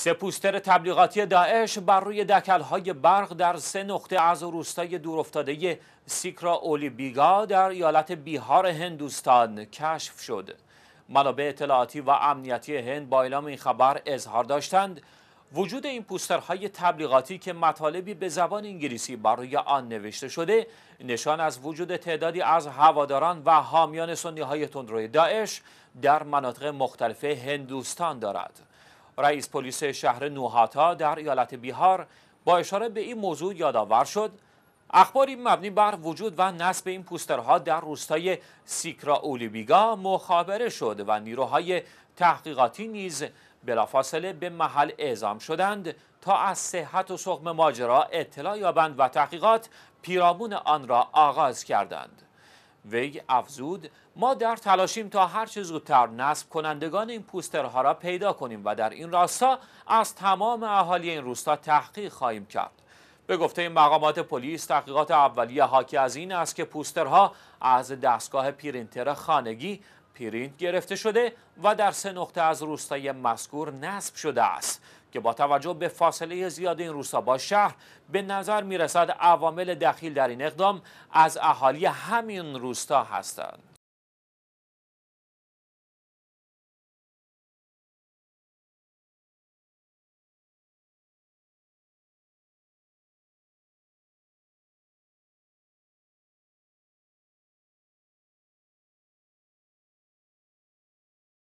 سه پوستر تبلیغاتی داعش بر روی دکلهای برق در سه نقطه از روستای دورافتاده سیکرا اولی بیگا در ایالت بیهار هندوستان کشف شد. منابع اطلاعاتی و امنیتی هند با اعلام این خبر اظهار داشتند وجود این پوسترهای تبلیغاتی که مطالبی به زبان انگلیسی بر روی آن نوشته شده نشان از وجود تعدادی از هواداران و حامیان سنی های تندروی داعش در مناطق مختلف هندوستان دارد. رئیس پلیس شهر نوهاتا در ایالت بیهار با اشاره به این موضوع یادآور شد اخباری مبنی بر وجود و نصب این پوسترها در روستای سیکرا اولیبیگا مخابره شد و نیروهای تحقیقاتی نیز بلافاصله به محل اعزام شدند تا از صحت و سخم ماجرا اطلاع یابند و تحقیقات پیرامون آن را آغاز کردند وی افزود ما در تلاشیم تا هر چه زودتر نصب کنندگان این پوسترها را پیدا کنیم و در این راستا از تمام اهالی این روستا تحقیق خواهیم کرد به گفته این مقامات پلیس تحقیقات اولیه حاکی از این است که پوسترها از دستگاه پرینتر خانگی پرینت گرفته شده و در سه نقطه از روستای مذکور نصب شده است که با توجه به فاصله زیاد این روستا با شهر به نظر می رسد عوامل دخیل در این اقدام از اهالی همین روستا هستند